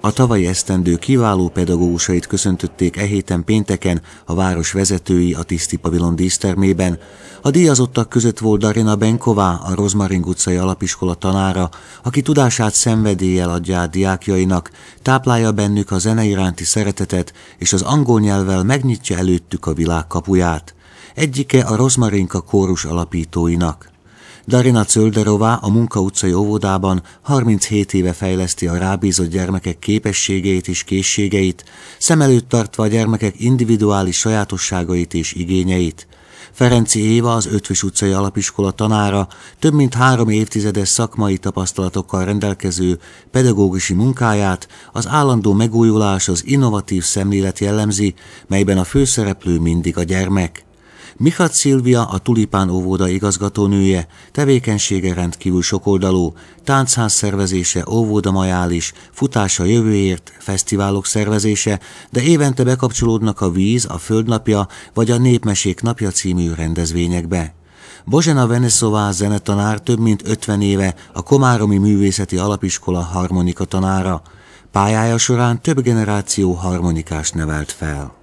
A tavalyi esztendő kiváló pedagógusait köszöntötték e héten pénteken a város vezetői a Tiszti Pavilon dísztermében. A díjazottak között volt Darina Benková, a Rozmaring utcai alapiskola tanára, aki tudását szenvedéllyel adja át diákjainak, táplálja bennük a zene iránti szeretetet, és az angol nyelvvel megnyitja előttük a világ kapuját. Egyike a Rozmarinka kórus alapítóinak. Darina Cölderová a Munka utcai óvodában 37 éve fejleszti a rábízott gyermekek képességeit és készségeit, szem előtt tartva a gyermekek individuális sajátosságait és igényeit. Ferenci Éva, az Ötvös utcai alapiskola tanára, több mint három évtizedes szakmai tapasztalatokkal rendelkező pedagógusi munkáját az állandó megújulás az innovatív szemlélet jellemzi, melyben a főszereplő mindig a gyermek. Mihat Szilvia, a Tulipán óvoda igazgatónője, tevékenysége rendkívül sokoldalú, táncház szervezése, majális, futása jövőért, fesztiválok szervezése, de évente bekapcsolódnak a Víz, a Földnapja vagy a Népmesék napja című rendezvényekbe. Bozsena Veneszová zenetanár több mint 50 éve a Komáromi Művészeti Alapiskola harmonika tanára. Pályája során több generáció harmonikás nevelt fel.